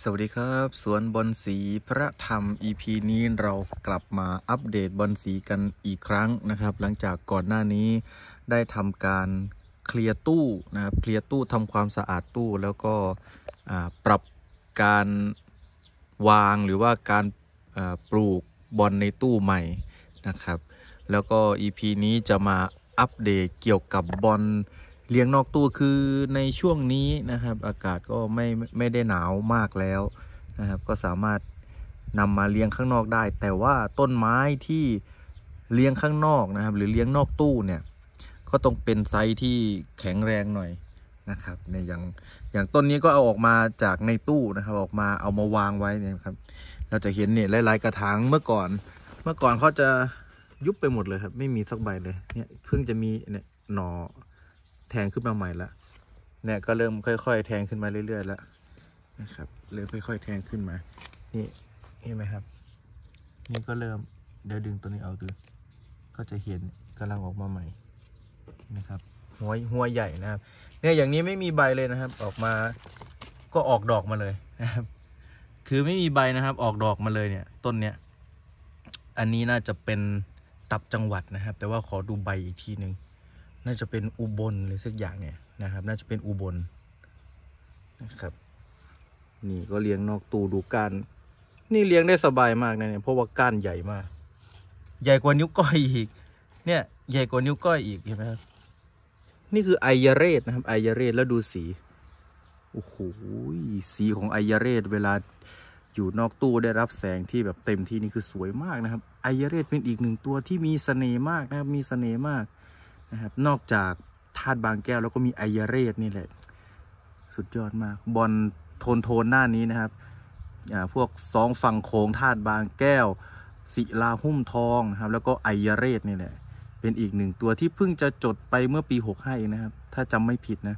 สวัสดีครับ สวนบอลสีพระธรรม EP นี้เรากลับมาอัปเดตบอลสีกันอีกครั้งนะครับ หลังจากก่อนหน้านี้ได้ทำการเคลียร์ตู้นะครับเคลียร์ตู้ทำความสะอาดตู้แล้วก็ปรับการวางหรือว่าการปลูกบอลในตู้ใหม่นะครับแล้วก็ EP นี้จะมาอัปเดตเกี่ยวกับบอลเลี้ยงนอกตู้คือในช่วงนี้นะครับ อากาศก็ไม่ไม่ได้หนาวมากแล้วนะครับ ก็สามารถนำมาเลี้ยงข้างนอกได้ แต่ว่าต้นไม้ที่เลี้ยงข้างนอกนะครับ หรือเลี้ยงนอกตู้เนี่ยก็ต้องเป็นไซส์ที่แข็งแรงหน่อยนะครับในอย่างอย่างต้นนี้ก็เอาออกมาจากในตู้นะครับ ออกมาเอามาวางไว้เนี่ยครับ เราจะเห็นเนี่ยหลายๆกระถางเมื่อก่อน เมื่อก่อนเขาจะยุบไปหมดเลยครับ ไม่มีสักใบเลยเนี่ยเพิ่งจะมีเนี่ยหนอ่อแทงขึ้นมาใหม่ละเนี่ยก็เริ่มค่อยๆ แทงขึ้นมาเรื่อยๆละนะครับ เริ่มค่อย ๆแทงขึ้นมา นี่เห็นไหมครับ นี่ก็เริ่มเดี๋ยวดึงตัวนี้เอาดู ก็จะเห็นกำลังออกมาใหม่นะครับหัวหัวใหญ่นะครับ เนี่ยอย่างนี้ไม่มีใบเลยนะครับ ออกมาก็ออกดอกมาเลยนะครับ คือไม่มีใบนะครับ ออกดอกมาเลยเนี่ย ต้นเนี้ย อันนี้น่าจะเป็นตับจังหวัดนะครับ แต่ว่าขอดูใบอีกทีหนึ่งน่าจะเป็นอุบลหรือสักอย่างเนี่ยนะครับ น่าจะเป็นอุบลนะครับ นี่ก็เลี้ยงนอกตูดูก้านนี่เลี้ยงได้สบายมากนะเนี่ยเพราะว่าก้านใหญ่มาก ใหญ่กว่านิ้วก้อยอีก เนี่ย ใหญ่กว่านิ้วก้อยอีกเห็นไหมครับ นี่คือไอยาเรศนะครับไอยาเรศแล้วดูสีโอ้โหสีของไอยาเรศเวลาอยู่นอกตู้ได้รับแสงที่แบบเต็มที่นี่คือสวยมากนะครับไอยาเรศเป็นอีกหนึ่งตัวที่มีเสน่ห์มากนะครับมีเสน่ห์มากนะครับนอกจากธาตุบางแก้วแล้วก็มีไอเยเรสนี่แหละ สุดยอดมาก บอลโทนโทนหน้านี้นะครับพวกสองฝั่งโค้งธาตุบางแก้วศิลาหุ้มทองนะครับแล้วก็ไอเยเรสนี่แหละ เป็นอีกหนึ่งตัวที่เพิ่งจะจดไปเมื่อปี65ให้นะครับ ถ้าจำไม่ผิดนะ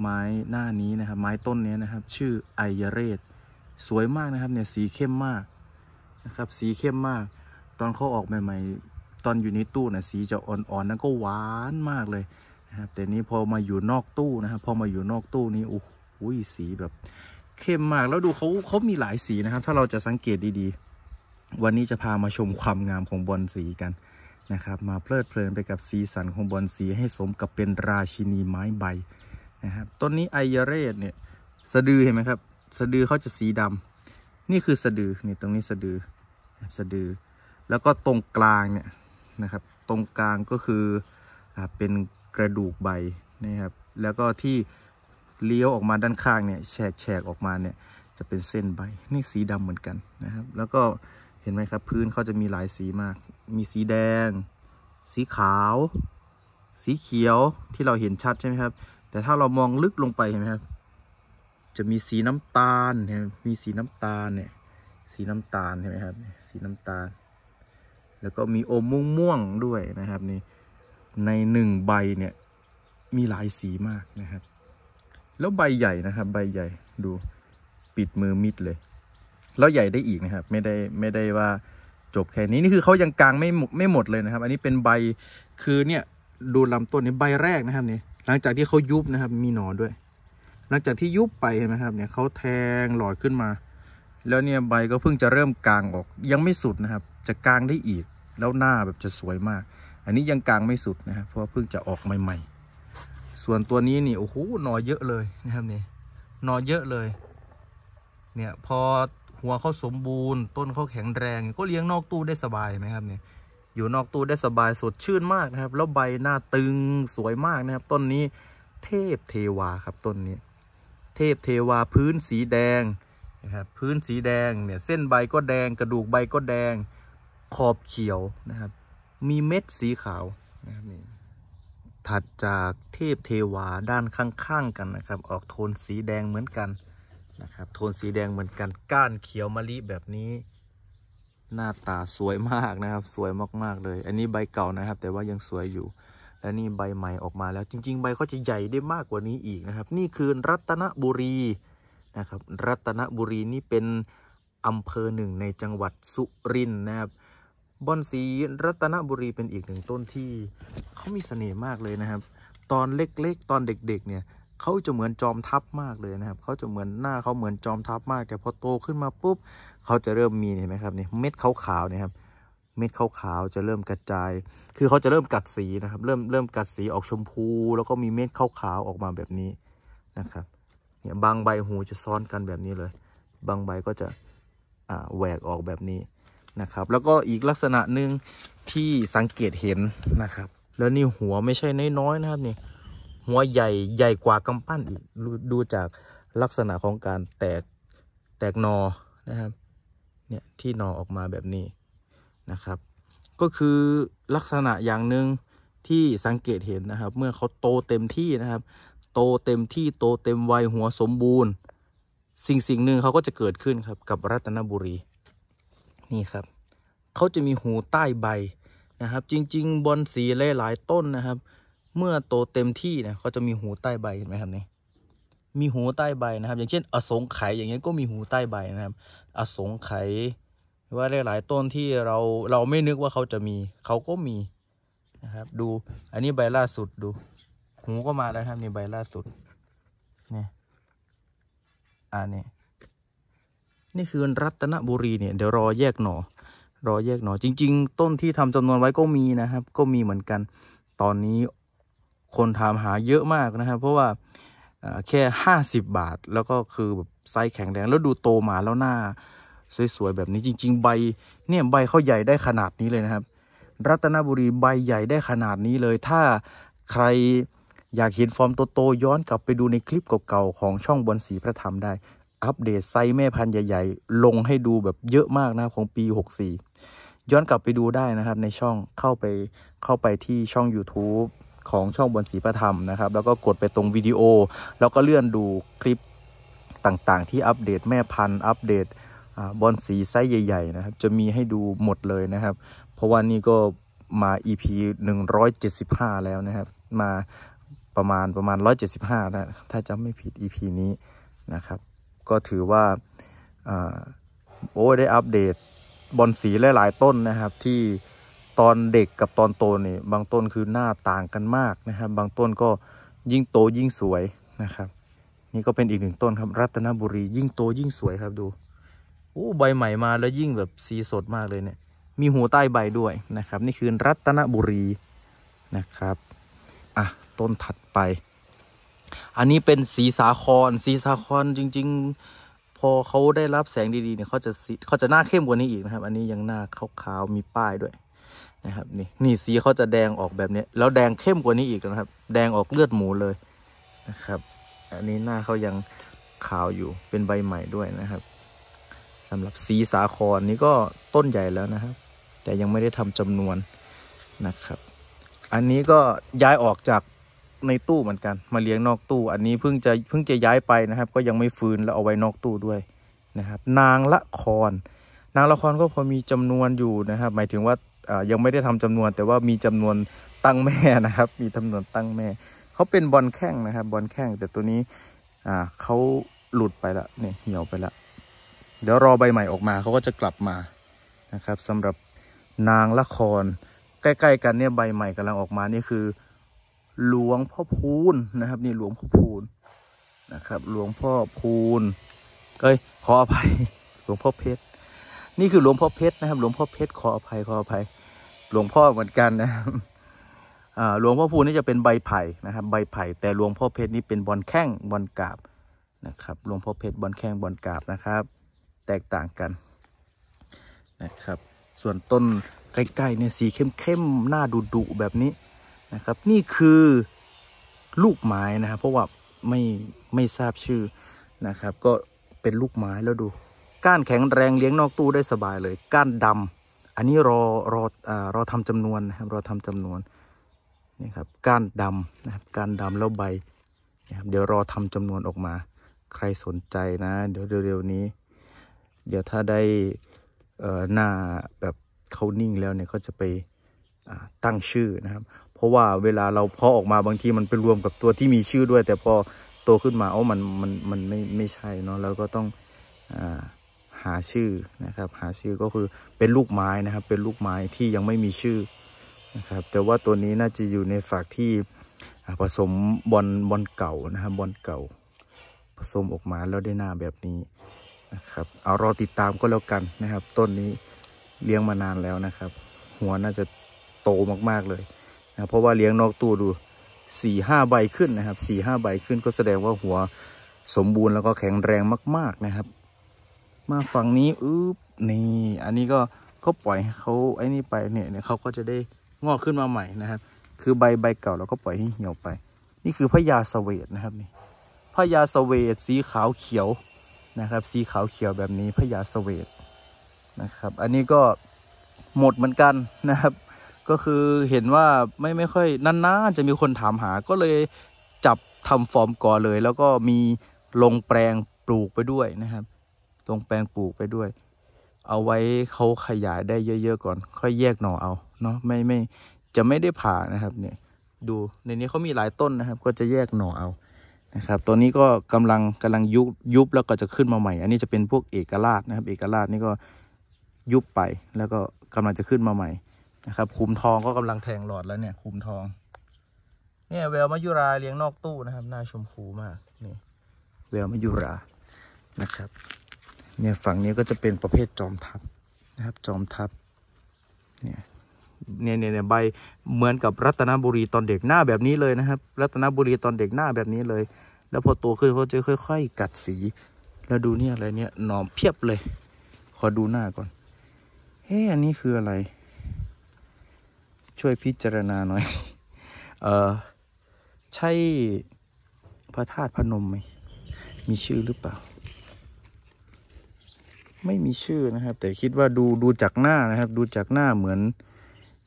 ไม้หน้านี้นะครับ ไม้ต้นนี้นะครับ ชื่อไอเยเรสสวยมากนะครับเนี่ยสีเข้มมากนะครับ สีเข้มมาก ตอนเขาออกใหม่ ๆตอนอยู่ในตู้นะสีจะอ่อนๆนั้นก็หวานมากเลยนะครับแต่นี้พอมาอยู่นอกตู้นะครับพอมาอยู่นอกตู้นี้โอ้โหสีแบบ เข้มมากแล้วดูเขาเขามีหลายสีนะครับ ถ้าเราจะสังเกตดีๆ วันนี้จะพามาชมความงามของบอลสีกันนะครับ มาเพลิดเพลินไปกับสีสันของบอลสีให้สมกับเป็นราชินีไม้ใบนะครับต้นนี้ไอยเรสเนี่ยสะดือเห็นไหมครับ สะดือเขาจะสีดำ นี่คือสะดือนี่ตรงนี้สะดือสะดือแล้วก็ตรงกลางเนี่ยนะครับ ตรงกลางก็คือเป็นกระดูกใบนะครับแล้วก็ที่เลี้ยวออกมาด้านข้างเนี่ยแฉกแฉกออกมาเนี่ยจะเป็นเส้นใบ นี่สีดำเหมือนกันนะครับแล้วก็เห็นไหมครับพื้นเขาจะมีหลายสีมาก มีสีแดง สีขาว สีเขียวที่เราเห็นชัด ใช่ไหมครับแต่ถ้าเรามองลึกลงไปเห็นไหมครับจะมีสีน้ำตาล มีสีน้ำตาล เนี่ยสีน้ำตาลเห็นไหมครับสีน้ำตาลแล้วก็มีอมม่วงด้วยนะครับนี่ ในหนึ่งใบเนี่ยมีหลายสีมากนะครับ แล้วใบใหญ่นะครับ ใบใหญ่ดูปิดมือมิดเลย แล้วใหญ่ได้อีกนะครับ ไม่ได้ไม่ได้ว่าจบแค่นี้นี่คือเขายังกลางไม่ไม่หมดเลยนะครับ อันนี้เป็นใบคือเนี่ยดูลำต้นนี่ใบแรกนะครับเนี่ยหลังจากที่เขายุบนะครับ มีหนอนด้วยหลังจากที่ยุบไปเห็นไหมครับเนี่ยเขาแทงหลอดขึ้นมา แล้วเนี่ยใบก็เพิ่งจะเริ่มกลางออกยังไม่สุดนะครับ จะกลางได้อีกแล้วหน้าแบบจะสวยมาก อันนี้ยังกลางไม่สุดนะครับเพราะเพิ่งจะออกใหม่ๆ ส่วนตัวนี้นี่โอ้โห หนอเยอะเลยนะครับนี่หนอเยอะเลย เนี่ยพอหัวเขาสมบูรณ์ ต้นเขาแข็งแรง ก็เลี้ยงนอกตู้ได้สบายไหมครับเนี่ยอยู่นอกตู้ได้สบายสดชื่นมากนะครับ แล้วใบหน้าตึงสวยมากนะครับ ต้นนี้เทพเทวาครับต้นนี้เทพเทวาพื้นสีแดงนะครับพื้นสีแดงเนี่ยเส้นใบก็แดงกระดูกใบก็แดงขอบเขียวนะครับ มีเม็ดสีขาวนะครับนี่ถัดจากเทพเทวาด้านข้างๆกันนะครับ ออกโทนสีแดงเหมือนกันนะครับ โทนสีแดงเหมือนกัน ก้านเขียวมะลิแบบนี้ หน้าตาสวยมากนะครับ สวยมากๆเลย อันนี้ใบเก่านะครับ แต่ว่ายังสวยอยู่ และนี่ใบใหม่ออกมาแล้ว จริงๆ ใบก็จะใหญ่ได้มากกว่านี้อีกนะครับ นี่คือรัตนบุรีนะครับ รัตนบุรีนี่เป็นอำเภอหนึ่งในจังหวัดสุรินทร์นะครับบอนสีรัตนบุรี เป็นอีกหนึ่งต้นที่ เขามีเสน่ห์มากเลยนะครับ ตอนเล็กๆตอนเด็กๆ เนี่ยเขาจะเหมือนจอมทัพมากเลยนะครับ เขาจะเหมือนหน้าเขาเหมือนจอมทัพมาก แต่พอโตขึ้นมาปุ๊บเขาจะเริ่มมีเห็นไหมครับนี่เม็ดขาวๆเนี่ยครับ เม็ดขาวๆจะเริ่มกระจาย คือเขาจะเริ่มกัดสีนะครับ เริ่มเริ่มกัดสีออกชมพู แล้วก็มีเม็ดขาวๆออกมาแบบนี้นะครับเนี่ยบางใบหูจะซ้อนกันแบบนี้เลย บางใบก็จะแหวกออกแบบนี้นะครับแล้วก็อีกลักษณะหนึ่งที่สังเกตเห็นนะครับ แล้วนี่หัวไม่ใช่น้อยๆนะครับ นี่หัวใหญ่ใหญ่กว่ากำปั้นอีกดูจากลักษณะของการแตกแตกนอนะครับเนี่ยที่นอออกมาแบบนี้นะครับ ก็คือลักษณะอย่างหนึ่งที่สังเกตเห็นนะครับ เมื่อเขาโตเต็มที่นะครับ โตเต็มที่โตเต็มวัยหัวสมบูรณ์ สิ่งสิ่งหนึ่งเขาก็จะเกิดขึ้นครับ กับรัตนบุรีนี่ครับ เขาจะมีหูใต้ใบนะครับ จริง ๆบอนสีหลายๆต้นนะครับ เมื่อโตเต็มที่นะเขาจะมีหูใต้ใบเห็นไหมครับนี่มีหูใต้ใบนะครับ อย่างเช่น อสงไขยอย่างเงี้ยก็มีหูใต้ใบนะครับ อสงไขยว่าหลายๆต้นที่เราเราไม่นึกว่าเขาจะมี เขาก็มีนะครับ ดูอันนี้ใบล่าสุดดู หูก็มา แล้วครับนี่ใบล่าสุดเนี่ย อ่านี่นี่คือรัตนบุรีเนี่ยเดี๋ยวรอแยกหนอรอแยกหนอจริงๆ ต้นที่ทำจำนวนไว้ก็มีนะครับ ก็มีเหมือนกัน ตอนนี้คนถามหาเยอะมากนะครับ เพราะว่าแค่ 50 บาท แล้วก็คือแบบไซส์แข็งแรงแล้วดูโตมาแล้วหน้า สวยๆ แบบนี้จริง ๆ ใบ เนี่ยใบเขาใหญ่ได้ขนาดนี้เลยนะครับ รัตนบุรีใบใหญ่ได้ขนาดนี้เลยถ้าใครอยากเห็นฟอร์มโตๆย้อนกลับไปดูในคลิปเก่าๆของช่องบนสีพระธรรมได้อัปเดตไซส์แม่พันธุ์ใหญ่ๆ ลงให้ดูแบบเยอะมากนะของปี 64 ย้อนกลับไปดูได้นะครับ ในช่องเข้าไปเข้าไปที่ช่อง YouTube ของช่องบนสีประธรรมนะครับ แล้วก็กดไปตรงวิดีโอ แล้วก็เลื่อนดูคลิปต่างๆที่อัปเดตแม่พันธุ์อัปเดตบอลสีไซส์ใหญ่ ๆนะครับ จะมีให้ดูหมดเลยนะครับ เพราะว่านี่ก็มา EP 175 แล้วนะครับ มาประมาณประมาณ 175นะถ้าจำไม่ผิด EP นี้นะครับก็ถือว่าโอ้ได้อัปเดตบอลสีหลายๆต้นนะครับ ที่ตอนเด็กกับตอนโตนี่บางต้นคือหน้าต่างกันมากนะครับบางต้นก็ยิ่งโตยิ่งสวยนะครับ นี่ก็เป็นอีกหนึ่งต้นครับ รัตนบุรียิ่งโตยิ่งสวยครับดูโอ้ใบใหม่มาแล้วยิ่งแบบสีสดมากเลยเนี่ยมีหัวใต้ใบด้วยนะครับ นี่คือรัตนบุรีนะครับอ่ะต้นถัดไปอันนี้เป็นสีสาคร สีสาครจริงๆ พอเขาได้รับแสงดีๆเนี่ยเขาจะสีเขาจะหน้าเข้มกว่านี้อีกนะครับ อันนี้ยังหน้าขาวๆมีป้ายด้วยนะครับ นี่นี่สีเขาจะแดงออกแบบนี้แล้วแดงเข้มกว่านี้อีกนะครับ แดงออกเลือดหมูเลยนะครับ อันนี้หน้าเขายังขาวอยู่เป็นใบใหม่ด้วยนะครับ สำหรับสีสาครนี่ก็ต้นใหญ่แล้วนะครับ แต่ยังไม่ได้ทำจำนวนนะครับ อันนี้ก็ย้ายออกจากในตู้เหมือนกันมาเลี้ยงนอกตู้อันนี้เพิ่งจะเพิ่งจะย้ายไปนะครับ ก็ยังไม่ฟื้นแล้วเอาไว้นอกตู้ด้วยนะครับ นางละคร นางละครก็พอมีจำนวนอยู่นะครับ หมายถึงว่ายังไม่ได้ทำจำนวน แต่ว่ามีจำนวนตั้งแม่นะครับ มีจานวนตั้งแม่เขาเป็นบอลแข้งนะครับ บอลแข้งแต่ตัวนี้อ่าเขาหลุดไปละเนี่ยเหี่ยวไปละ เดี๋ยวรอใบใหม่ออกมาเขาก็จะกลับมานะครับ สำหรับนางละคร ใกล้ๆ กันเนี่ยใบใหม่กำลังออกมานี่คือหลวงพ่อพูนนะครับ นี่หลวง พ่อ พูนนะครับ หลวงพ่อพูนเอ้ยขออภัย หลวงพ่อเพชรนี่คือหลวงพ่อเพชรนะครับหลวง พ่อเพชรขออภัยขออภัย หลวงพ่อเหมือนกันนะครับหลวงพ่อพูนนี่จะเป็นใบไผ่นะครับ ใบไผ่ แต่หลวงพ่อเพชรนี่เป็นบอลแข้งบอลกาบนะครับ หลวงพ่อเพชรบอลแข้งบอลกาบนะครับ แตกต่างกันนะครับ ส่วนต้นใกล้ๆเนี่ยสีเข้มๆหน้าดุๆแบบนี้นะครับนี่คือลูกไม้นะครับเพราะว่าไม่ไม่ทราบชื่อนะครับก็เป็นลูกไม้แล้วดูก้านแข็งแรงเลี้ยงนอกตู้ได้สบายเลยก้านดำอันนี้รอรออรอทำจำนวนนะครับรอทำจำนวนนี่ครับก้านดำนะครับก้านดำแล้วใบนะครับเดี๋ยวรอทำจำนวนออกมาใครสนใจนะ เดี๋ยวเร็วๆนี้ เดี๋ยวถ้าได้หน้าแบบเขานิ่งแล้วเนี่ยก็จะไปตั้งชื่อนะครับราะว่าเวลาเราเพาะออกมาบางทีมันไปรวมกับตัวที่มีชื่อด้วย แต่พอโตขึ้นมา เอ้ามันมันมันไม่ไม่ใช่เนาะเราก็ต้องหาชื่อนะครับ หาชื่อก็คือเป็นลูกไม้นะครับ เป็นลูกไม้ที่ยังไม่มีชื่อนะครับ แต่ว่าตัวนี้น่าจะอยู่ในฝากที่ผสมบอลบอลเก่านะครับบอลเก่า ผสมออกมาแล้วได้หน้าแบบนี้นะครับ เอารอติดตามก็แล้วกันนะครับ ต้นนี้เลี้ยงมานานแล้วนะครับ หัวน่าจะโตมากๆเลยนะเพราะว่าเลี้ยงนอกตู้ดูสี่ห้าใบขึ้นนะครับสี่ห้าใบขึ้นก็แสดงว่าหัวสมบูรณ์แล้วก็แข็งแรงมาก ๆนะครับ มาฝั่งนี้อึ๊บนี่อันนี้ก็ก็ปล่อยเขาไอ้นี่ไปเนี่ยเนี่ยเขาก็จะได้งอกขึ้นมาใหม่นะครับ คือใบใบเก่า เราก็ปล่อยให้เหี่ยวไป นี่คือพญาสเวตนะครับนี่พญาสเวตสีขาวเขียวนะครับ สีขาวเขียวแบบนี้พญาสเวตนะครับ อันนี้ก็หมดเหมือนกันนะครับก็คือเห็นว่าไม่ไม่ค่อยนั่นนะจะมีคนถามหา ก็เลยจับทำฟอร์มก่อเลย แล้วก็มีลงแปลงปลูกไปด้วยนะครับลงแปลงปลูกไปด้วย เอาไว้เขาขยายได้เยอะๆก่อน ค่อยแยกหน่อเอาเนาะไม่ไม่จะไม่ได้ผ่านะครับ เนี่ย ดูในนี้เขามีหลายต้นนะครับ ก็จะแยกหน่อเอานะครับ ตัวนี้ก็กำลังกำลังยุบยุบแล้วก็จะขึ้นมาใหม่ อันนี้จะเป็นพวกเอกราชนะครับ เอกราชนี่ก็ยุบไปแล้วก็กำลังจะขึ้นมาใหม่นะครับคุมทองก็กำลังแทงหลอดแล้วเนี่ย คุมทอง เนี่ย แววมายุราเลี้ยงนอกตู้นะครับน่าชมพูมากนี่แววมายุรานะครับ เนี่ยฝั่งนี้ก็จะเป็นประเภทจอมทับนะครับ จอมทับเนี่ยเนี่ยเนี่ยใบเหมือนกับรัตนบุรีตอนเด็กหน้าแบบนี้เลยนะครับ รัตนบุรีตอนเด็กหน้าแบบนี้เลย แล้วพอโตขึ้นเขาจะค่อย ๆ กัดสี แล้วดูเนี่ยอะไร เนี่ยหนอมเพียบเลยขอดูหน้าก่อนเฮ้อันนี้คืออะไรช่วยพิจารณาหน่อย เออใช่พระธาตุพนมไหม มีชื่อหรือเปล่า ไม่มีชื่อนะครับ แต่คิดว่าดูดูจากหน้านะครับ ดูจากหน้าเหมือน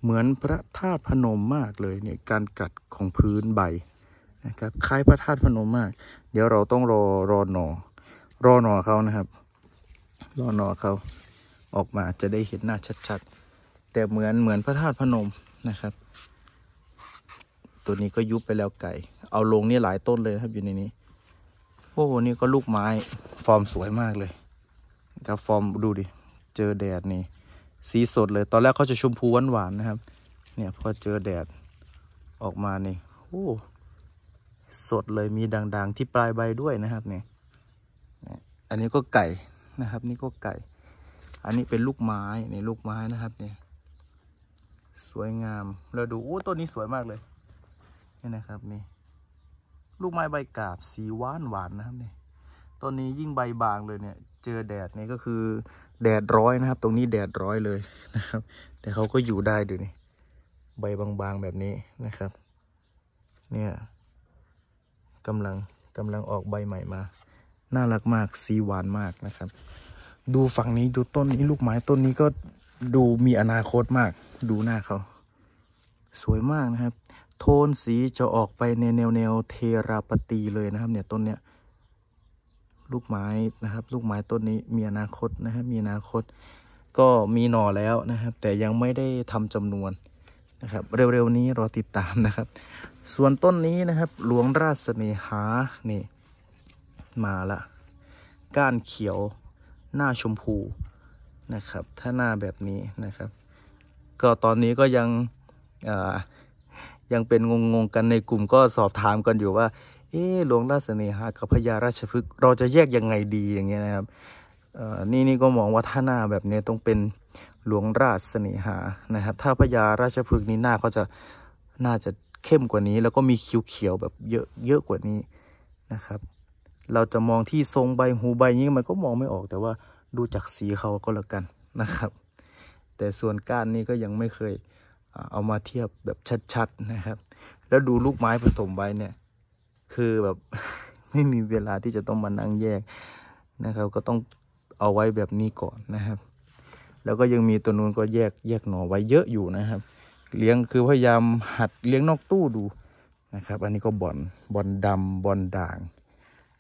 เหมือนพระธาตุพนมมากเลย เนี่ยการกัดของพื้นใบนะครับ คล้ายพระธาตุพนมมาก เดี๋ยวเราต้องรอรอหนอรอหนอเขานะครับ รอหนอเขาออกมาจะได้เห็นหน้าชัด ๆ แต่เหมือนเหมือนพระธาตุพนมนะครับ ตัวนี้ก็ยุบไปแล้วไก่ เอาลงนี่หลายต้นเลยครับ อยู่ในนี้โอ้โหนี่ก็ลูกไม้ฟอร์มสวยมากเลยครับฟอร์มดูดิเจอแดดนี่ สีสดเลยตอนแรกเขาจะชมพูหวานๆนะครับ เนี่ยพอเจอแดดออกมานี่โอ้สดเลยมีด่างๆ ที่ปลายใบด้วยนะครับเนี่ยอันนี้ก็ไก่นะครับนี่ก็ไก่ อันนี้เป็นลูกไม้นี่ลูกไม้นะครับเนี่ยสวยงาม เราดู โอ้ ต้นนี้สวยมากเลย นี่นะครับนี่ ลูกไม้ใบกาบ สีหวานหวานนะครับนี่ ต้นนี้ยิ่งใบบางเลยเนี่ย เจอแดดนี่ก็คือแดดร้อยนะครับ ตรงนี้แดดร้อยเลยนะครับ แต่เขาก็อยู่ได้ดูนี่ ใบบางๆ แบบนี้นะครับ เนี่ยกำลังกำลังออกใบใหม่มา น่ารักมาก สีหวานมากนะครับ ดูฝั่งนี้ดูต้นนี้ลูกไม้ ต้นนี้ก็ดูมีอนาคตมาก ดูหน้าเขา สวยมากนะครับ โทนสีจะออกไปในแนวแนวเทราปตีเลยนะครับ เนี่ยต้นเนี้ย ลูกไม้นะครับ ลูกไม้ต้นนี้มีอนาคตนะครับมีอนาคต ก็มีหน่อแล้วนะครับแต่ยังไม่ได้ทำจำนวนนะครับ เร็วๆนี้รอติดตามนะครับ ส่วนต้นนี้นะครับ หลวงราชเสนหานี่มาละก้านเขียวหน้าชมพูนะครับ ถ้าหน้าแบบนี้นะครับ ก็ตอนนี้ก็ยังยังเป็นงงๆกันในกลุ่มก็สอบถามกันอยู่ว่า เออหลวงราชเนหา กับพญาราชพฤกษ์เราจะแยกยังไงดีอย่างเงี้ยนะครับนี่นี่ก็มองว่าถ้าหน้าแบบนี้ต้องเป็นหลวงราชเสนหานะครับ ถ้าพญาราชพฤกษ์นี้หน้าเขาจะน่าจะเข้มกว่านี้ แล้วก็มีคิ้วเขียวแบบเยอะเยอะกว่านี้นะครับ เราจะมองที่ทรงใบหูใบนี้มันก็มองไม่ออกแต่ว่าดูจากสีเขาก็แล้วกันนะครับ แต่ส่วนก้านนี้ก็ยังไม่เคยเอามาเทียบแบบชัดๆนะครับ แล้วดูลูกไม้ผสมไว้เนี่ย คือแบบไม่มีเวลาที่จะต้องมานั่งแยกนะครับ ก็ต้องเอาไว้แบบนี้ก่อนนะครับ แล้วก็ยังมีตัวนู้นก็แยกแยกหน่อไว้เยอะอยู่นะครับ เลี้ยงคือพยายามหัดเลี้ยงนอกตู้ดูนะครับ อันนี้ก็บอลบอนดำบอนด่าง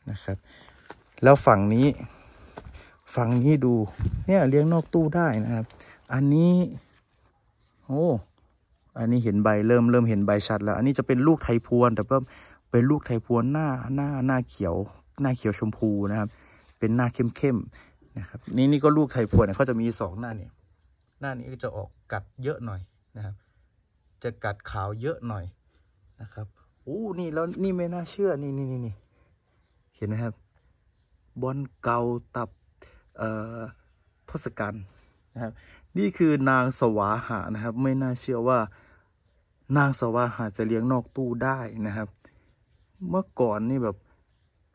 นะครับ แล้วฝั่งนี้ฝั่งนี้ดู เนี่ยเลี้ยงนอกตู้ได้นะครับ อันนี้ โอ้ อันนี้เห็นใบเริ่มเริ่มเห็นใบชัด แล้ว อันนี้จะเป็นลูกไทพวน แต่เพิ่มเป็นลูกไทพวนหน้าหน้าหน้าเขียว หน้าเขียวชมพูนะครับ เป็นหน้าเข้มเข้มนะครับ นี่นี่ก็ลูกไทพวนเขาจะมีสองหน้านี่ หน้านี้ก็จะออกกัดเยอะหน่อยนะครับ จะกัดขาวเยอะหน่อยนะครับอู้นี่แล้วนี่ไม่น่าเชื่อนี่นี่นี่เห็นไหมครับ บอลเก่าตับทศกัณฐ์นะครับ นี่คือนางสวาหานะครับ ไม่น่าเชื่อว่านางสวาหาจะเลี้ยงนอกตู้ได้นะครับ เมื่อก่อนนี่แบบ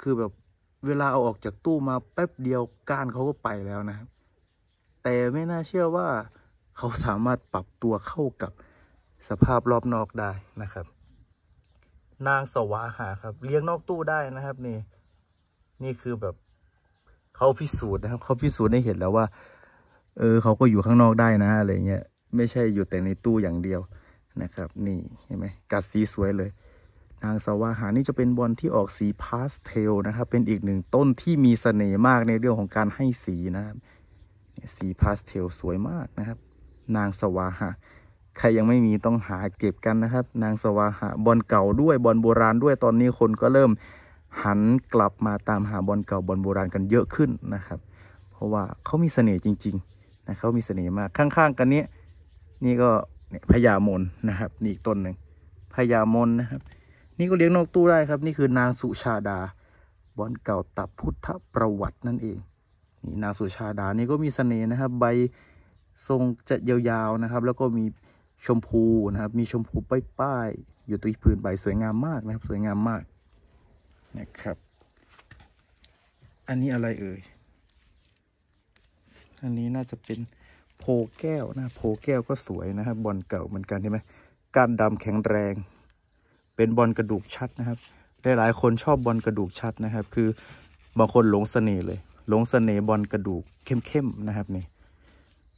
คือแบบเวลาเอาออกจากตู้มาแป๊บเดียวก้านเขาก็ไปแล้วนะครับ แต่ไม่น่าเชื่อว่าเขาสามารถปรับตัวเข้ากับสภาพรอบนอกได้นะครับ นางสวาหาครับ เลี้ยงนอกตู้ได้นะครับ นี่ นี่คือแบบเขาพิสูจน์นะครับ เขาพิสูจน์ให้เห็นแล้วว่า เออ เขาก็อยู่ข้างนอกได้นะอะไรเงี้ยไม่ใช่อยู่แต่ในตู้อย่างเดียวนะครับ นี่เห็นไหมกัดสีสวยเลย นางสาวาหานี่จะเป็นบอลที่ออกสีพาสเทลนะครับ เป็นอีกหนึ่งต้นที่มีเสน่ห์มากในเรื่องของการให้สีนะครับ สีพาสเทลสวยมากนะครับ นางสวาหะใครยังไม่มีต้องหาเก็บกันนะครับ นางสวาหะบอลเก่าด้วยบอลโบราณด้วยตอนนี้คนก็เริ่มหันกลับมาตามหาบอลเก่าบอลโบราณกันเยอะขึ้นนะครับ เพราะว่าเขามีเสน่ห์จริงๆนะเขามีเสน่ห์มากข้างๆ กันนี้ นี่ก็พญามนนะครับนี่อีกต้นหนึ่งพญามนนะครับ นี่ก็เลี้ยงนกตู้ได้ครับ นี่คือนางสุชาดาบอลเก่าตับพุทธประวัตินั่นเองนี่นางสุชาดานี่ก็มีเสน่ห์นะครับ ใบทรงจะยาวๆนะครับ แล้วก็มีชมพูนะครับ มีชมพูป้ายๆอยู่ตงพื้นใบสวยงามมากนะครับ สวยงามมากนะครับ อันนี้อะไรเอ่ย อันนี้น่าจะเป็นโพแก้วนะ โพแก้วก็สวยนะครับ บอลเก่าเหมือนกันใช่ไหมก้านดำแข็งแรง เป็นบอลกระดูกชัดนะครับ หลายหลายคนชอบบอลกระดูกชัดนะครับ คือ บางคนหลงเสน่ห์เลยหลงเสน่ห์บอลกระดูกเข้มๆนะครับนี่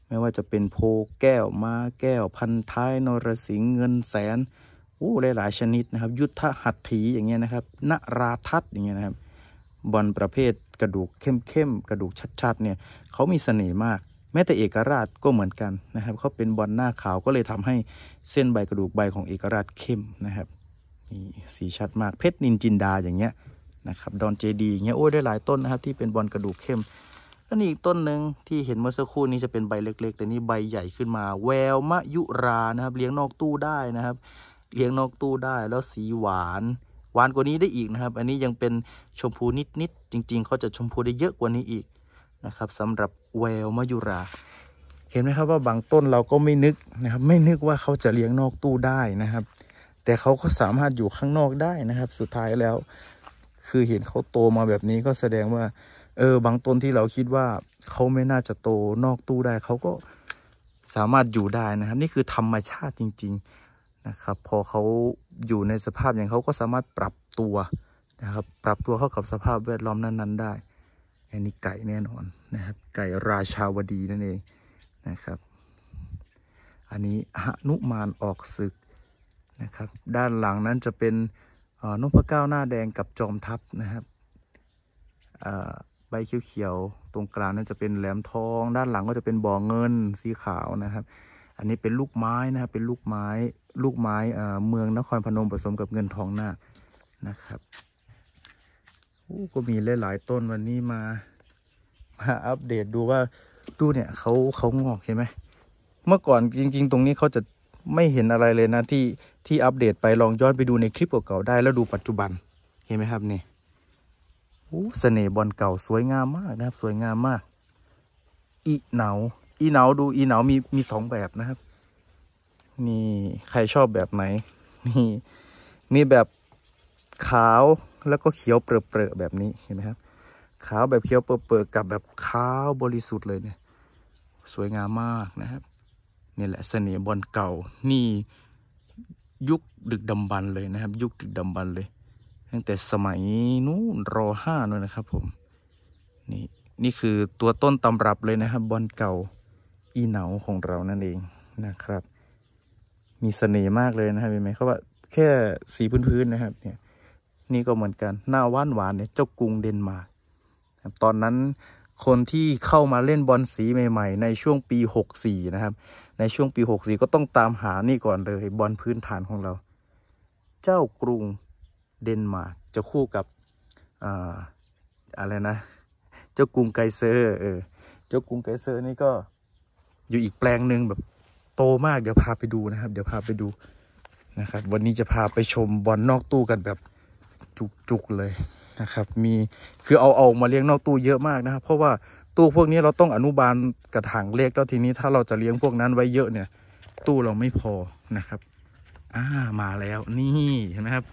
ไม่ว่าจะเป็นโพแก้วม้าแก้ว พันท้ายนรสิงเงินแสนโอ้หลายๆชนิดนะครับ ยุทธหัตถีอย่างเงี้ยนะครับนราทัศอย่างเงี้ยนะครับ บอลประเภทกระดูกเข้มๆกระดูกชัดๆ เนี่ยเขามีเสน่ห์มากแม้แต่เอกราชก็เหมือนกันนะครับเขาเป็นบอลหน้าขาวก็เลยทำให้เส้นใบกระดูกใบของเอกราชเข้มนะครับนี่สีชัดมากเพชรนินจินดาอย่างเงี้ยนะครับดอนเจดีอย่างเงี้ยโอ้ได้หลายต้นนะครับที่เป็นบอลกระดูกเข้ม แล้วนี่อีกต้นหนึ่งที่เห็นเมื่อสักครู่นี้จะเป็นใบเล็กๆแต่นี่ใบใหญ่ขึ้นมาแววมะยุรานะครับ เลี้ยงนอกตู้ได้นะครับเลี้ยงนอกตู้ได้แล้วสีหวาน หวานกว่านี้ได้อีกนะครับ อันนี้ยังเป็นชมพูนิด ๆ จริง ๆเขาจะชมพูได้เยอะกว่านี้อีกนะครับสำหรับแววมายุราเห็นไหมครับว่าบางต้นเราก็ไม่นึกนะครับ ไม่นึกว่าเขาจะเลี้ยงนอกตู้ได้นะครับ แต่เขาก็สามารถอยู่ข้างนอกได้นะครับสุดท้ายแล้วคือเห็นเขาโตมาแบบนี้ก็แสดงว่า เออบางต้นที่เราคิดว่าเขาไม่น่าจะโตนอกตู้ได้เขาก็สามารถอยู่ได้นะครับ นี่คือธรรมชาติจริง ๆนะครับ พอเขาอยู่ในสภาพอย่างเขาก็สามารถปรับตัวนะครับ ปรับตัวเข้ากับสภาพแวดล้อมนั้น ๆ ได้อันนี้ไก่แน่นอนนะครับ ไก่ราชาวดีนั่นเองนะครับ อันนี้หนุมานออกศึกนะครับ ด้านหลังนั้นจะเป็นนพเก้าหน้าแดงกับจอมทัพนะครับใบเขียวๆตรงกลางนั่นจะเป็นแหลมทอง ด้านหลังก็จะเป็นบ่อเงินสีขาวนะครับอันนี้เป็นลูกไม้นะครับเป็นลูกไม้ ลูกไม้เมืองนครพนมผสมกับเงินทองหน้า นะครับก็มีหลายๆต้นวันนี้มามา อัปเดตดูว่าดูเนี่ยเขาเขางอกเห็นไหมเมื่อก่อนจริงๆ ตรงนี้เขาจะ ไม่เห็นอะไรเลยนะที่ที่อัปเดตไปลองย้อนไปดูในคลิปเก่าๆได้แล้วดูปัจจุบันเห็นไหมครับนี่โอ้เสน่ห์บอลเก่าสวยงามมากนะครับ สวยงามมากอีเหนาอีเหนาดูอีเหนามีมีสองแบบนะครับ นี่ใครชอบแบบไหนมีมีแบบขาวแล้วก็เขียวเปรอะแบบนี้เห็นไหมครับ ขาวแบบเขียวเปรอะกับแบบขาวบริสุทธิ์เลยเนี่ย สวยงามมากนะครับนี่แหละเสน่ห์บอลเก่า นี่ยุคดึกดำบรรเลยนะครับ ยุคดึกดำบรรเลยตั้งแต่สมัยนู้นรอห้านู่นนะครับ ผม นี่ นี่คือตัวต้นตำรับเลยนะครับบอลเก่าอีเหนาของเรานั่นเองนะครับ มีสเสน่ห์มากเลยนะครับเห็นไหมเขาว่าแค่สีพื้นๆนะครับ เนี่ยนี่ก็เหมือนกัน หน้าว่านหวานเนี่ยเจ้ากรุงเดนมาร์กตอนนั้นคนที่เข้ามาเล่นบอลสีใหม่ๆ ในช่วงปี64นะครับ ในช่วงปี64ก็ต้องตามหานี่ก่อนเลยบอลพื้นฐานของเรา เจ้ากรุงเดนมาร์กจะคู่กับออะไรนะ เจ้ากรุงไกเซอร์ เออเจ้ากรุงไกเซอร์ นี่ก็อยู่อีกแปลงหนึ่งแบบโตมากเดี๋ยวพาไปดูนะครับ เดี๋ยวพาไปดูนะครับ วันนี้จะพาไปชมบอลนอกตู้กันแบบจุกๆเลยนะครับ มีคือเอาเอา มาเลี้ยงนอกตู้เยอะมากนะครับ เพราะว่าตู้พวกนี้เราต้องอนุบาลกระถางเล็กแล้วทีนี้ ถ้าเราจะเลี้ยงพวกนั้นไว้เยอะเนี่ย ตู้เราไม่พอนะครับ อ่ามาแล้ว นี่เห็นไหมครับ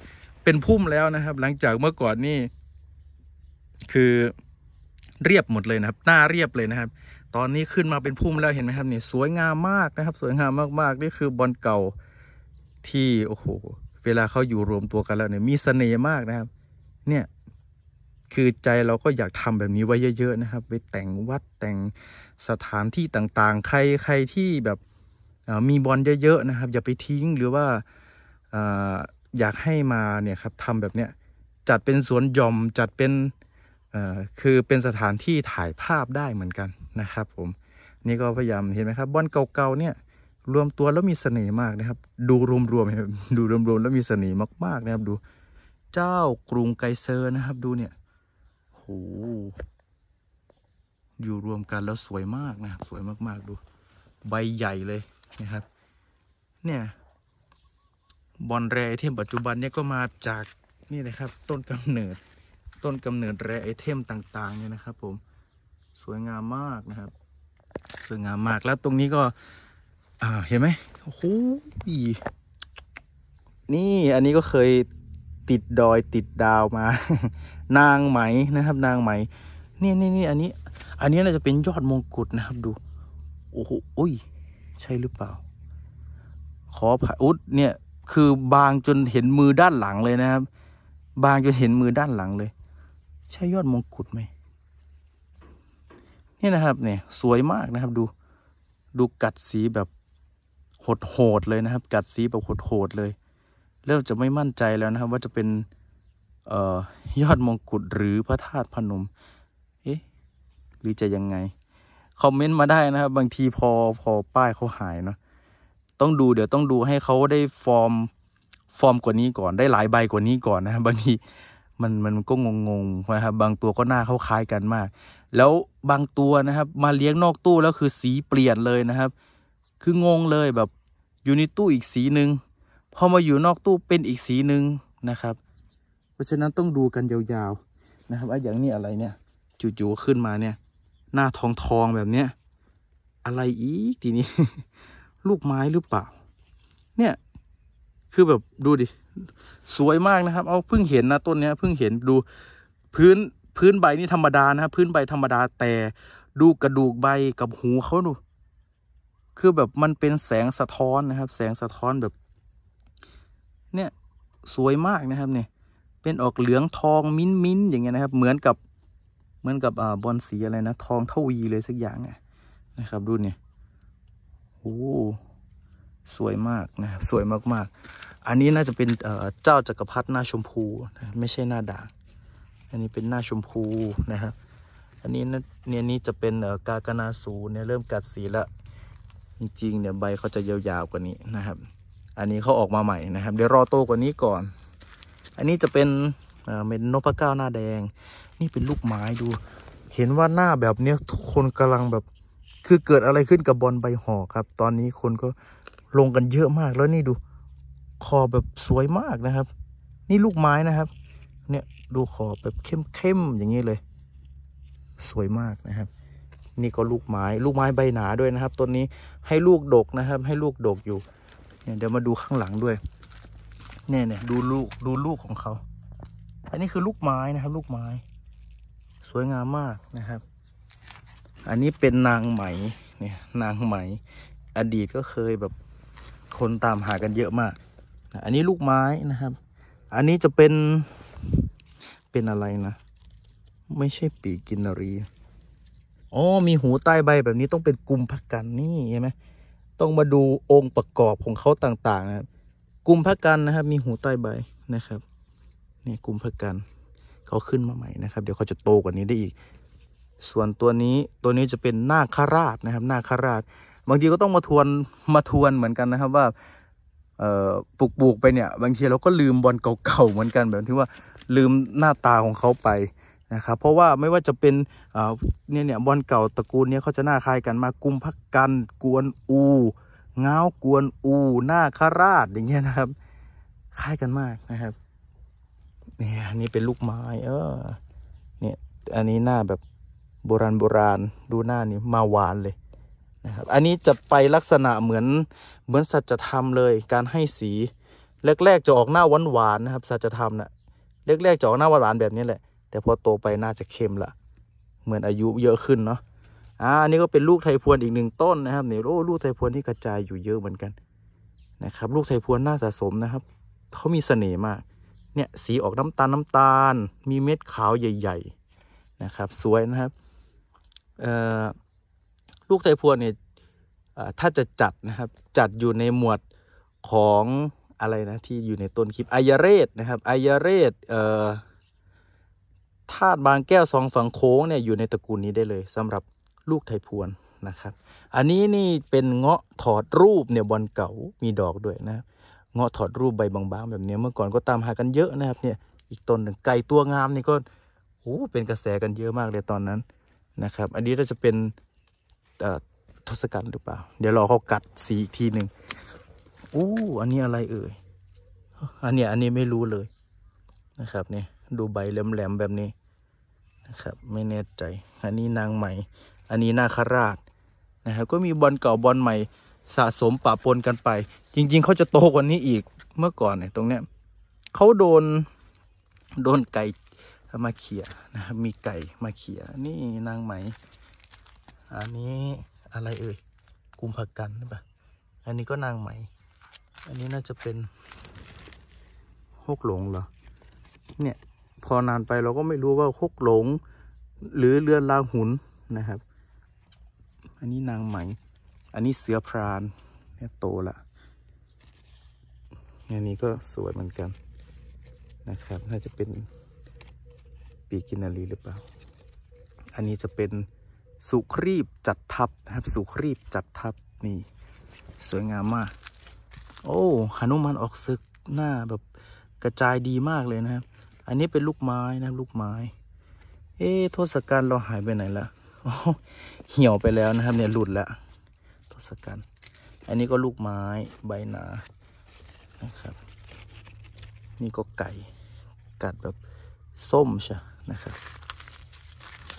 เป็นพุ่มแล้วนะครับ หลังจากเมื่อก่อนนี่คือเรียบหมดเลยนะครับ หน้าเรียบเลยนะครับตอนนี้ขึ้นมาเป็นพุ่มแล้วเห็นไหมครับนี่สวยงามมากนะครับ สวยงามมากๆนี่คือบอลเก่าที่โอ้โหเวลาเขาอยู่รวมตัวกันแล้วเนี่ย มีสเสน่ห์มากนะครับ เนี่ยคือใจเราก็อยากทำแบบนี้ไว้เยอะๆนะครับไปแต่งวัดแต่งสถานที่ต่างๆ ใครใครที่แบบมีบอลเยอะๆนะครับอย่าไปทิ้งหรือว่าอยากให้มาเนี่ยครับทำแบบเนี้ยจัดเป็นสวนหย่อมจัดเป็นคือเป็นสถานที่ถ่ายภาพได้เหมือนกันนะครับผม นี่ก็พยายามเห็นไหมครับ บอลเก่าๆเนี่ยรวมตัวแล้วมีเสน่ห์มากนะครับ ดูรวมๆดูรวมๆแล้วมีเสน่ห์มากๆนะครับดูเจ้า กรุงไกเซอร์นะครับ ดู เนี่ยโหอยู่รวมกันแล้วสวยมากนะครับสวยมากๆ ดูใบใหญ่เลย นะครับ เนี่ยบอลแรไเทมปัจจุบันเนี่ยก็มาจากนี่นะครับต้นกำเนิดต้นกำเนิดแร่ไอเทมต่างๆเนี่ยนะครับ ผม สวยงามมากนะครับ สวยงามมาก แล้วตรงนี้ก็อ่าเห็นไหมโอ้โหนี่ อันนี้ก็เคยติดดอยติดดาวมา นางไหมนะครับ นางไหมนี่นี่นี่อันนี้ อันนี้น่าจะเป็นยอดมงกุฎนะครับดู โอ้โห อุ้ยใช่หรือเปล่า ขอผ่าอุดเนี่ย คือบางจนเห็นมือด้านหลังเลยนะครับ บางจนเห็นมือด้านหลังเลยช่ยอดมงกุฎไหมนี่นะครับเนี่ย สวยมากนะครับ ดูดูกัดสีแบบโหดโหดเลยนะครับ กัดสีแบบโหดโหดเลย เริ่มจะไม่มั่นใจแล้วนะครับ ว่าจะเป็น เอ่อ ยอดมงกุฎหรือพระธาตุพนม เอ๊ะหรือจะยังไงคอมเมนต์มาได้นะครับ บางทีพอพอป้ายเขาหายเนาะต้องดู เดี๋ยวต้องดูให้เขาได้ฟอร์มฟอร์มกว่านี้ก่อน ได้หลายใบกว่านี้ก่อนนะ บางทีมันมันก็งงๆนะครับบางตัวก็หน้าเขาคล้ายกันมากแล้วบางตัวนะครับมาเลี้ยงนอกตู้แล้วคือสีเปลี่ยนเลยนะครับ คืองงเลยแบบอยู่ในตู้อีกสีหนึ่งพอมาอยู่นอกตู้เป็นอีกสีหนึ่งนะครับ เพราะฉะนั้นต้องดูกันยาวๆ นะครับไอ้อย่างนี้อะไรเนี่ยจู่ๆขึ้นมาเนี่ย หน้าทองทองแบบเนี้ยอะไรอีกทีนี้ ลูกไม้หรือเปล่า เนี่ยคือแบบดูดิ สวยมากนะครับ เอาเพิ่งเห็นนะต้นเนี้ยเพิ่งเห็นดูพื้น พื้นใบนี่ธรรมดานะครับ พื้นใบธรรมดาแต่ดูกระดูกใบกับหูเขาดูคือแบบมันเป็นแสงสะท้อนนะครับ แสงสะท้อนแบบ เนี่ย สวยมากนะครับเนี่ยเป็นออกเหลืองทองมิ้นมิ้นอย่างเงี้ยนะครับ เหมือนกับ เหมือนกับอ่าบอลสีอะไรนะทองเทวีเลยสักอย่างเนี่ยนะครับ ดูเนี่ยโอ้สวยมากนะสวยมากๆ อันนี้น่าจะเป็นเจ้าจักรพรรดิหน้าชมพูนะไม่ใช่หน้าด่างอันนี้เป็นหน้าชมพูนะครับอันนี้เนี่ยนี้จะเป็นกากนาสูเนี่ยเริ่มกัดสีละจริงๆเนี่ยใบเขาจะยาวๆกว่านี้นะครับ อันนี้เขาออกมาใหม่นะครับ เดี๋ยวรอโตกว่านี้ก่อน อันนี้จะเป็นเม็นนพเก้าหน้าแดง นี่เป็นลูกไม้ดู เห็นว่าหน้าแบบเนี้ยทุกคนกำลังแบบคือเกิดอะไรขึ้นกับบอลใบหอครับ ตอนนี้คนก็ลงกันเยอะมากแล้วนี่ดูคอแบบสวยมากนะครับ นี่ลูกไม้นะครับ เนี่ยดูขอแบบเข้ม ๆ อย่างนี้เลย สวยมากนะครับ นี่ก็ลูกไม้ลูกไม้ใบหนาด้วยนะครับต้นนี้ให้ลูกดกนะครับ ให้ลูกดกอยู่เนี่ยเดี๋ยวมาดูข้างหลังด้วยเนี่ยเนี่ยดูลูกดูลูกของเขาอันนี้คือลูกไม้นะครับ ลูกไม้ สวยงามมากนะครับ อันนี้เป็นนางไหมเนี่ยนางไหม อดีตก็เคยแบบคนตามหากันเยอะมาก อันนี้ลูกไม้นะครับ อันนี้จะเป็นเป็นอะไรนะ ไม่ใช่ปีกินรี อ๋อ มีหูใต้ใบ แบบนี้ต้องเป็นกลุ่มพักกันนี่ใช่ไหมต้องมาดูองค์ประกอบของเขาต่าง ๆ นะกลุ่มพักกันนะครับ มีหูใต้ใบนะครับเนี่ยกลุ่มพักกัน เขาขึ้นมาใหม่นะครับ เดี๋ยวเขาจะโตกว่านี้ได้อีก ส่วนตัวนี้ตัวนี้จะเป็นนาคราชนะครับ นาคราชบางทีก็ต้องมาทวนมาทวนเหมือนกันนะครับว่าปลูกปลูกไปเนี่ยบางทีเราก็ลืมบอลเก่าๆเหมือนกันแบบที่ว่าลืมหน้าตาของเขาไปนะครับ เพราะว่าไม่ว่าจะเป็นเนี่ยเนี่ยบอลเก่าตระกูลเนี้ยเขาจะหน้าคล้ายกันมากุมพักกันกวนอูเงากวนอูหน้าคาราดอย่างเงี้ยนะครับคล้ายกันมากนะครับเนี่ยอันนี้เป็นลูกไม้ เออ เนี่ย อันนี้หน้าแบบโบราณโบราณ ดูหน้านี่มาหวานเลยนะครับอันนี้จะไปลักษณะเหมือนเหมือนสัจธรรมเลยการให้สีแรกๆจะออกหน้าหวานหวานนะครับสัจธรรมนะ่ะแรกๆจะออกหน้าหวานหวานแบบนี้แหละ แต่พอโตไป น่าจะเข้มละเหมือนอายุเยอะขึ้นเนาะอ่าอันนี้ก็เป็นลูกไทพวนอีกหนึ่งต้นนะครับเนี่ยโอ้ลูกไทพวนที่กระจายอยู่เยอะเหมือนกัน นะครับ ลูกไทพวนน่าสะสมนะครับเขามีเสน่ห์มากเนี่ยสีออกน้ำตาลน้ำตาล มีเม็ดขาวใหญ่ ๆนะครับ สวยนะครับ เอ่อลูกไทพวนเนี่ยถ้าจะจัดนะครับจัดอยู่ในหมวดของอะไรนะที่อยู่ในต้นคลิปอายเรศนะครับอายเรศเอ่อธาตุบางแก้วสองฝั่งโค้งเนี่ยอยู่ในตระกูลนี้ได้เลย สำหรับลูกไทพวนนะครับ อันนี้นี่เป็นเงาะถอดรูปเนี่ยบอลเก่ามีดอกด้วยนะเงาะถอดรูปใบบางๆ แบบนี้เมื่อก่อนก็ตามหากันเยอะนะครับ เนี่ยอีกต้นหนึ่งไก่ตัวงามนี่ก็โอ้เป็นกระแสกันเยอะมากเลยตอนนั้นนะครับ อันนี้ราจะเป็นทศกัณฐ์หรือเปล่า เดี๋ยวรอเขากัดสีอีกทีหนึ่งอู้อันนี้อะไรเอ่ยอันเนี้ยอันนี้ไม่รู้เลยนะครับเนี่ยดูใบแหลมๆแบบนี้นะครับ ไม่แน่ใจ อันนี้นางใหม่อันนี้นาคราชนะครับก็มีบอลเก่าบอลใหม่ สะสมปะปนกันไป จริงๆเขาจะโตกว่านี้อีก เมื่อก่อนเนี่ยตรงเนี้ยเขาโดน โดนไก่มาเขี่ยนะครับมีไก่มาเขี่ยนี่นางใหมอันนี้อะไรเอ่ยกุมภกันหรือเปล่าอันนี้ก็นางไหม อันนี้น่าจะเป็นฮกหลงเหรอเนี่ย พอนานไปเราก็ไม่รู้ว่าฮกหลงหรือเรือนลาหุนนะครับ อันนี้นางไหม อันนี้เสือพรานเนี่ยโตละอันนี้ก็สวยเหมือนกัน นะครับ น่าจะเป็น ปีกินารีหรือเปล่า อันนี้จะเป็นสุครีบจัดทับนะครับสุครีบจัดทับนี่สวยงามมาก โอ้หนุมานออกศึกหน้าแบบ กระจายดีมากเลยนะครับ อันนี้เป็นลูกไม้นะลูกไม้ เอ๊ทศกัณฐ์เราหายไปไหนละเหี่ยวไปแล้วนะครับ เนี่ยหลุดแล้วทศกัณฐ์อันนี้ก็ลูกไม้ใบหนานะครับ นี่ก็ไก่ กัดแบบส้มใช่นะครับ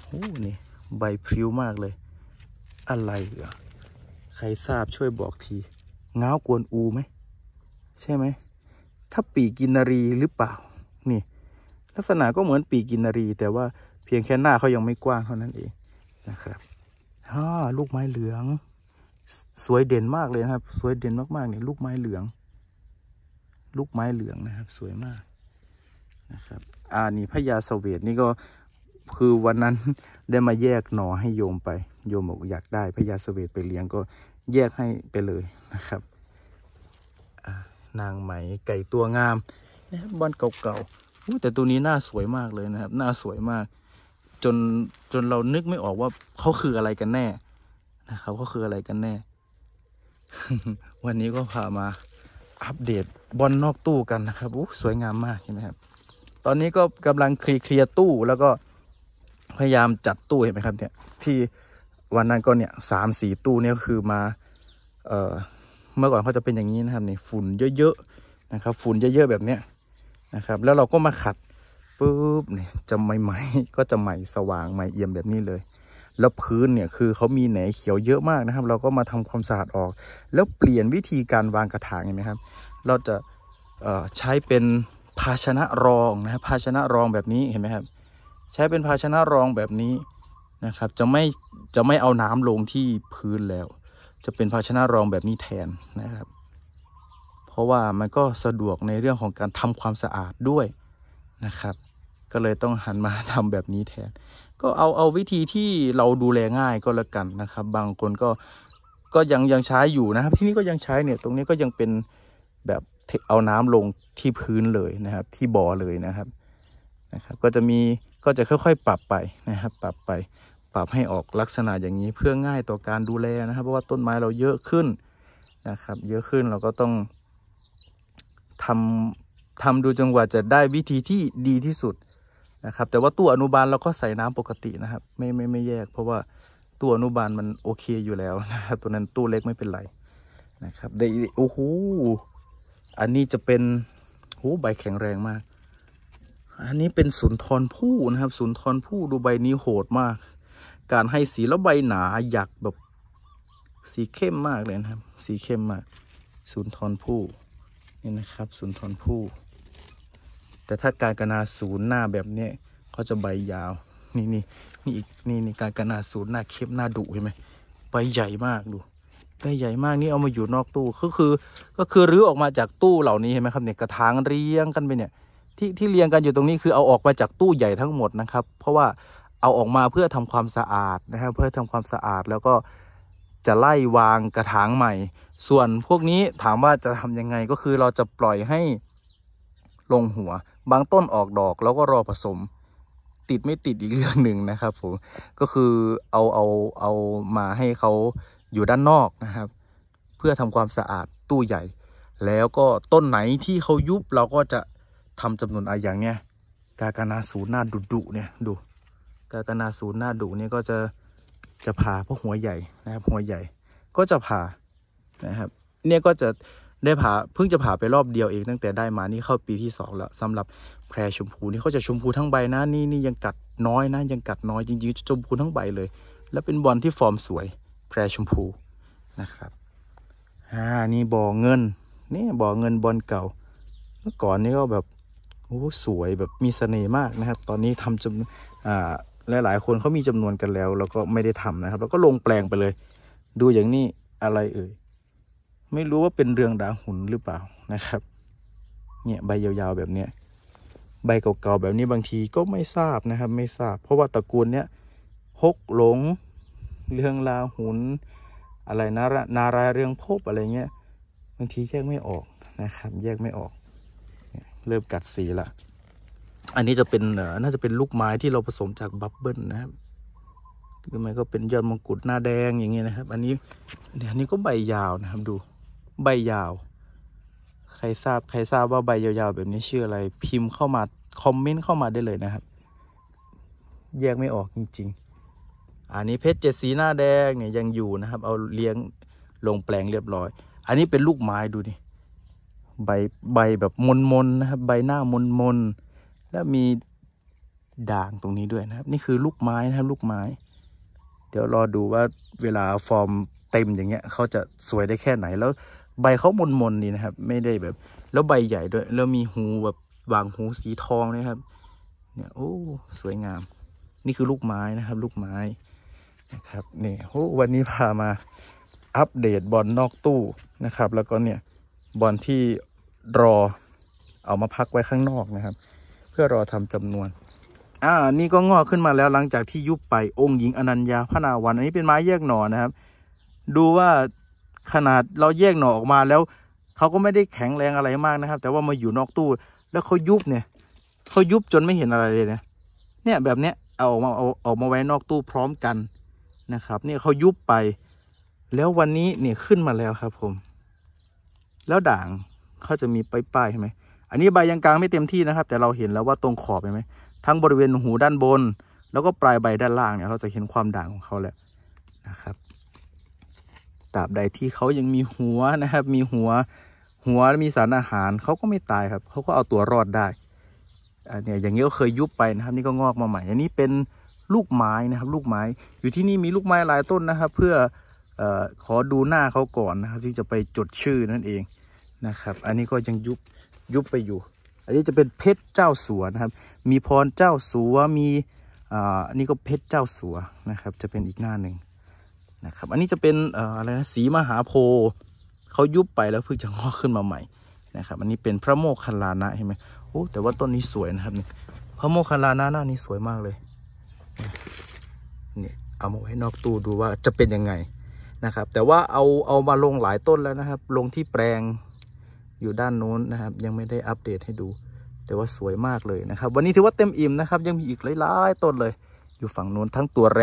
โอ้นี่ใบพริ้วมากเลย อะไรเหรอใครทราบช่วยบอกทีเงากวนอูไหม ใช่ไหม ถ้าปีกินารีหรือเปล่า นี่ ลักษณะก็เหมือนปีกินารี แต่ว่า เพียงแค่หน้าเขายังไม่กว้างเท่านั้นเองนะครับฮ่าลูกไม้เหลือง สวยเด่นมากเลยนะครับ สวยเด่นมากๆเนี่ย ลูกไม้เหลือง ลูกไม้เหลืองนะครับ สวยมากนะครับ อ่านี่พญาสเวตนี่ก็คือวันนั้นได้มาแยกหนอให้โยมไป โยมบอกอยากได้พญาสเวตไปเลี้ยงก็แยกให้ไปเลยนะครับนางไหม ไก่ตัวงามนะครับบานเก่าๆแต่ตัวนี้หน้าสวยมากเลยนะครับหน้าสวยมาก จนจนเรานึกไม่ออกว่าเขาคืออะไรกันแน่นะครับเขาคืออะไรกันแน่ วันนี้ก็พามาอัปเดตบอลนนอกตู้กันนะครับอู้สวยงามมากใช่ไหมครับ ตอนนี้ก็กำลังเคลียร์ตู้แล้วก็พยายามจัดตู้เห็นไหมครับเนี่ยที่วันนั้นก็เนี่ยสามสี่ตู้เนี่ยคือมาเอ่อเมื่อก่อนเขาจะเป็นอย่างนี้นะครับนี่ฝุ่นเยอะๆนะครับ ฝุ่นเยอะๆแบบเนี้ยนะครับ แล้วเราก็มาขัดปุ๊บเนี่ยจะใหม่ ๆ ก็จะใหม่สว่างใหม่เอี่ยมแบบนี้เลย แล้วพื้นเนี่ยคือเขามีแหนเขียวเยอะมากนะครับ เราก็มาทำความสะอาดออก แล้วเปลี่ยนวิธีการวางกระถางเห็นไหมครับ เราจะใช้เป็นภาชนะรองนะภาชนะรองแบบนี้เห็นไหมครับใช้เป็นภาชนะรองแบบนี้นะครับ จะไม่จะไม่เอาน้ำลงที่พื้นแล้ว จะเป็นภาชนะรองแบบนี้แทนนะครับ เพราะว่ามันก็สะดวกในเรื่องของการทำความสะอาดด้วยนะครับ ก็เลยต้องหันมาทำแบบนี้แทน ก็เอาเอาวิธีที่เราดูแลง่ายก็ แล้วกันนะครับ บางคนก็ก็ยังยังใช้อยู่นะครับ ที่นี่ก็ยังใช้เนี่ย ตรงนี้ก็ยังเป็นแบบเอาน้ำลงที่พื้นเลยนะครับ ที่บ่อเลยนะครับนะครับ ก็จะมีก็จะค่อย ๆ ปรับไปนะครับ ปรับไป ปรับให้ออกลักษณะอย่างนี้เพื่อง่ายต่อการดูแลนะครับ เพราะว่าต้นไม้เราเยอะขึ้นนะครับ เยอะขึ้นเราก็ต้องทำทำดูจนกว่าจะได้วิธีที่ดีที่สุดนะครับ แต่ว่าตัวอนุบาลเราก็ใส่น้ำ ปกตินะครับ ไม่ไม่ไม่แยก เพราะว่าตัวอนุบาลมัน โอเคอยู่แล้วนะครับ ตัวนั้นตู้เล็กไม่เป็นไรนะครับเดวโอ้โห อันนี้จะเป็นโอ้ใบแข็งแรงมากอันนี้เป็นสุนทรผู้นะครับสุนทรผู้ดูใบนี้โหดมาก การให้สีแล้วใบหนาหยักแบบสีเข้มมากเลยนะครับ สีเข้มมากสุนทรผู้นี่นะครับ สุนทรผู้ แต่ถ้าการกนาศูนย์หน้าแบบนี้เขาจะใบยาว นี่นี่นี่อีกนี่นี่การกนาศูนย์หน้าเข้มหน้าดุเห็นไหมใบใหญ่มากดู ใบใหญ่มากนี่เอามาอยู่นอกตู้ก็คือ ก็คือรื้อออกมาจากตู้เหล่านี้เห็นไหมครับเนี่ยกระถางเรียงกันไปเนี่ยที่ที่เรียงกันอยู่ตรงนี้คือเอาออกมาจากตู้ใหญ่ทั้งหมดนะครับ เพราะว่าเอาออกมาเพื่อทำความสะอาดนะครับ เพื่อทำความสะอาดแล้วก็จะไล่วางกระถางใหม่ ส่วนพวกนี้ถามว่าจะทํำยังไงก็คือเราจะปล่อยให้ลงหัวบางต้นออกดอกแล้วก็รอผสม ติดไม่ติดอีกเรื่องหนึ่งนะครับผมก็คือเอาเอาเอามาให้เขาอยู่ด้านนอกนะครับ เพื่อทำความสะอาดตู้ใหญ่ แล้วก็ต้นไหนที่เขายุบเราก็จะทำจำนวนอะไรอย่างเนี้ย กากนาสูนยหน้าดุดุเนี่ยดู กากนาสูนยหน้าดุเนี่ยก็จะ จะผ่าพวกหัวใหญ่นะครับหัวใหญ่ก็จะผ่านะครับ เนี่ยก็จะได้ผ่าเพิ่งจะผ่าไปรอบเดียวเองตั้งแต่ได้มานี่เข้าปีที่2แล้วสำหรับแพรชมพูนี่เขาจะชมพูทั้งใบนะนี่นี่ยังกัดน้อยนะ ยังกัดน้อยจริงๆชมพูทั้งใบเลย แล้วเป็นบอลที่ฟอร์มสวยแพรชมพูนะครับ อ่านี่บ่อเงินนี่บ่อเงินบอลเก่าเมื่อก่อนนี่ก็แบบโอ้สวยแบบมีสเสน่ห์มากนะครับ ตอนนี้ทำจำหลายหลายคนเขามีจำนวนกันแล้วแล้วก็ไม่ได้ทำนะครับ แล้วก็ลงแปลงไปเลย ดูอย่างนี้อะไรเอ่ยไม่รู้ว่าเป็นเรืองดาหุนหรือเปล่านะครับเนี่ยใบยาวๆแบบเนี้ยใบเก่าๆแบบนี้บางทีก็ไม่ทราบนะครับ ไม่ทราบเพราะว่าตระกูลเนี้ยฮกหลง เรื่องลาหุนอะไรนารานาราเรื่องพบอะไรเงี้ยบางทีแยกไม่ออกนะครับแยกไม่ออกเริ่มกัดสีละ อันนี้จะเป็นน่าจะเป็นลูกไม้ที่เราผสมจากบับเบิ้ลนะครับหรือไม่ก็เป็นยอดมงกุฎหน้าแดงอย่างเงี้ยนะครับ อันนี้ เดี๋ยวนี้ก็ใบยาวนะครับดูใบยาว ใครทราบใครทราบว่าใบยาวๆ แบบนี้ชื่ออะไร พิมพ์เข้ามาคอมเมนต์เข้ามาได้เลยนะครับ แยกไม่ออกจริงๆ อันนี้เพชรเจ็ดสีหน้าแดงเนี่ยยังอยู่นะครับ เอาเลี้ยงลงแปลงเรียบร้อย อันนี้เป็นลูกไม้ดูนี่ใบใบแบบมนมนนะครับ ใบหน้ามนมนแล้วมีด่างตรงนี้ด้วยนะครับ นี่คือลูกไม้นะครับ ลูกไม้ เดี๋ยวรอดูว่าเวลาฟอร์มเต็มอย่างเงี้ยเขาจะสวยได้แค่ไหน แล้วใบเขามนมนนี่นะครับ ไม่ได้แบบ แล้วใบใหญ่ด้วย แล้วมีหูแบบวางหูสีทองนะครับเนี่ยโอ้สวยงาม นี่คือลูกไม้นะครับ ลูกไม้นะครับนี่โอ้วันนี้พามาอัปเดตบอลนอกตู้นะครับ แล้วก็เนี่ยบอลที่รอเอามาพักไว้ข้างนอกนะครับ เพื่อรอทำจำนวน อ่านี่ก็งอกขึ้นมาแล้วหลังจากที่ยุบไปองค์หญิงอนัญญา พนาวันอันนี้เป็นไม้แยกหน่อนะครับ ดูว่าขนาดเราแยกหน่อออกมาแล้ว เขาก็ไม่ได้แข็งแรงอะไรมากนะครับ แต่ว่ามาอยู่นอกตู้ แล้วเขายุบเนี่ยเขายุบจนไม่เห็นอะไรเลยนะเนี่ยแบบเนี้ยเอาออกมาเอาออกมาไว้นอกตู้พร้อมกันนะครับเนี่ยเขายุบไป แล้ววันนี้เนี่ยขึ้นมาแล้วครับ ผม แล้วด่างเขาจะมีป้ายๆยใช่ไหม อันนี้ใบยังกลางไม่เต็มที่นะครับ แต่เราเห็นแล้วว่าตรงขอบใช่ไหมทั้งบริเวณหูด้านบน แล้วก็ปลายใบด้านล่างเนี่ยเราจะเห็นความด่างของเขาแหละนะครับตราบใดที่เขายังมีหัวนะครับ มีหัวหัวมีสารอาหารเขาก็ไม่ตายครับเขาก็เอาตัวรอดได้อันนี้อย่างเงี้ยเคยยุบไปนะครับ นี่ก็งอกมาใหม่ อันนี้เป็นลูกไม้นะครับ ลูกไม้อยู่ที่นี่มีลูกไม้หลายต้นนะครับ เพื่อขอดูหน้าเขาก่อนนะครับที่จะไปจดชื่อนั่นเองนะครับ อันนี้ก็ยังยุบยุบไปอยู่ อันนี้จะเป็นเพชรเจ้าสัวนะครับ มีพรเจ้าสัว มีอ่าอันนี้ก็เพชรเจ้าสัวนะครับ จะเป็นอีกหน้าหนึ่งนะครับ อันนี้จะเป็นอะไรนะ สีมหาโพธิ์เขายุบไปแล้วเพิ่งจะงอกขึ้นมาใหม่นะครับ อันนี้เป็นพระโมคคัลลานะเห็นไหมโอ้แต่ว่าต้นนี้สวยนะครับนี่พระโมคคัลลานะหน้านี้สวยมากเลยนี่เอามาไว้นอกตู้ดูว่าจะเป็นยังไงนะครับ แต่ว่าเอาเอามาลงหลายต้นแล้วนะครับ ลงที่แปลงอยู่ด้านโน้นนะครับ ยังไม่ได้อัปเดตให้ดู แต่ว่าสวยมากเลยนะครับ วันนี้ถือว่าเต็มอิ่มนะครับยังมีอีกหลายๆ ต้นเลย อยู่ฝั่งโน้นทั้งตัวแร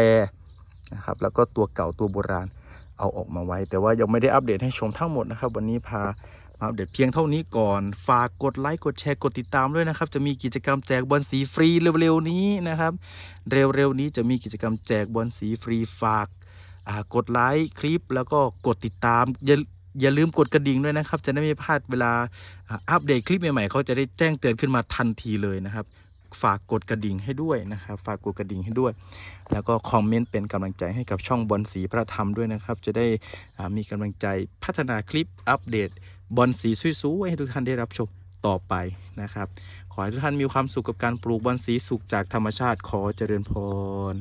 นะครับแล้วก็ตัวเก่าตัวโบราณเอาออกมาไว้ แต่ว่ายังไม่ได้อัปเดตให้ชมทั้งหมดนะครับ วันนี้พามาอัปเดตเพียงเท่านี้ก่อนฝากกดไลค์กดแชร์กดติดตามด้วยนะครับ จะมีกิจกรรมแจกบอลสีฟรีเร็วๆนี้นะครับ เร็วๆนี้จะมีกิจกรรมแจกบอลสีฟรี ฝากกดไลค์คลิปแล้วก็กดติดตามอย่าลืมกดกระดิ่งด้วยนะครับจะได้ไม่พลาดเวลาอัปเดตคลิปใหม่ๆเขาจะได้แจ้งเตือนขึ้นมาทันทีเลยนะครับ ฝากกดกระดิ่งให้ด้วยนะครับ ฝากกดกระดิ่งให้ด้วย แล้วก็คอมเมนต์เป็นกำลังใจให้กับช่องบอลสีพระธรรมด้วยนะครับ จะได้มีกำลังใจพัฒนาคลิปอัปเดตบอลสีสวยๆให้ทุกท่านได้รับชมต่อไปนะครับ ขอให้ทุกท่านมีความสุขกับการปลูกบอลสีสุขจากธรรมชาติขอเจริญพร